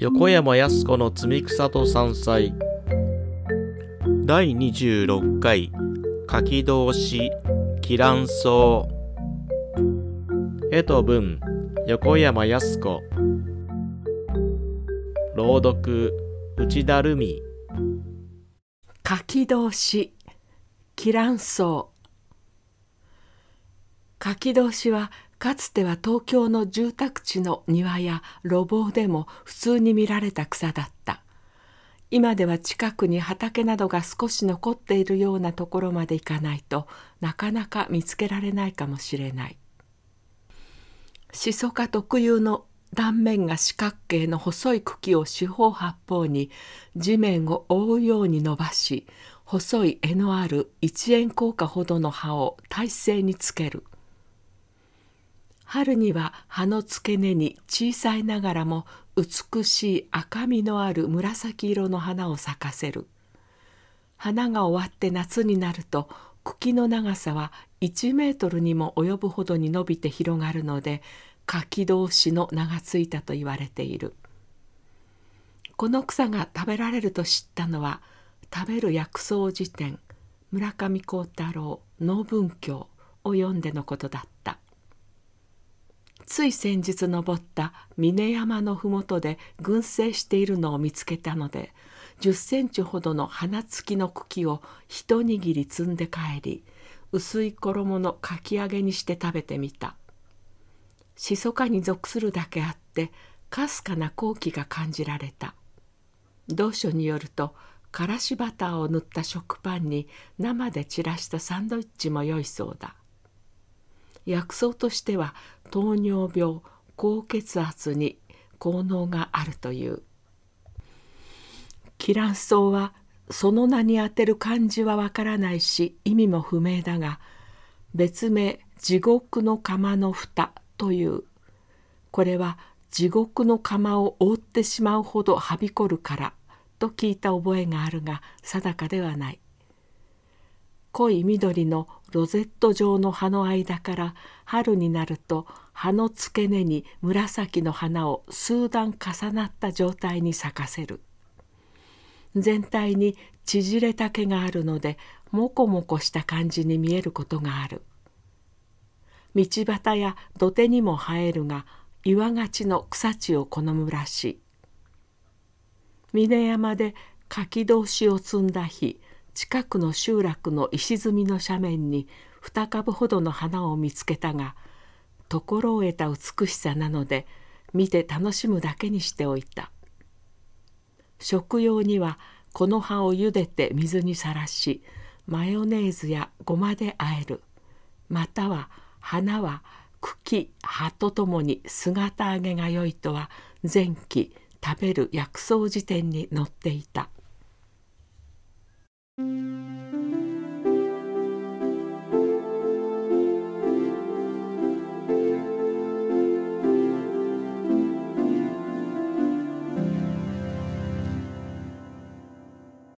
横山やす子の積み草と山菜第26回書き通しきらんそう絵と文横山やす子朗読内田るみ書き通しきらんそう柿通しはかつては東京の住宅地の庭や路傍でも普通に見られた草だった今では近くに畑などが少し残っているようなところまで行かないとなかなか見つけられないかもしれないシソ科特有の断面が四角形の細い茎を四方八方に地面を覆うように伸ばし細い柄のある一円硬貨ほどの葉を体勢につける。春には葉の付け根に小さいながらも美しい赤みのある紫色の花を咲かせる花が終わって夏になると茎の長さは1メートルにも及ぶほどに伸びて広がるので柿同士の名がついたと言われているこの草が食べられると知ったのは食べる薬草辞典村上幸太郎農文教を読んでのことだったつい先日登った峰山の麓で群生しているのを見つけたので10センチほどの花付きの茎を一握り摘んで帰り薄い衣のかき揚げにして食べてみたしそかに属するだけあってかすかな好機が感じられた同書によるとからしバターを塗った食パンに生で散らしたサンドイッチも良いそうだ薬草としては糖尿病高血圧に効能があるというキラン草はその名にあてる漢字はわからないし意味も不明だが別名地獄の釜の蓋というこれは地獄の釜を覆ってしまうほどはびこるからと聞いた覚えがあるが定かではない濃い緑のロゼット状の葉の間から春になると葉の付け根に紫の花を数段重なった状態に咲かせる全体に縮れた毛があるのでモコモコした感じに見えることがある道端や土手にも生えるが岩がちの草地を好むらしい峰山で柿通しを摘んだ日近くの集落の石積みの斜面に2株ほどの花を見つけたがろを得た美しさなので見て楽しむだけにしておいた食用にはこの葉を茹でて水にさらしマヨネーズやごまであえるまたは花は茎葉とともに姿揚げが良いとは前期食べる薬草辞典に載っていた。Música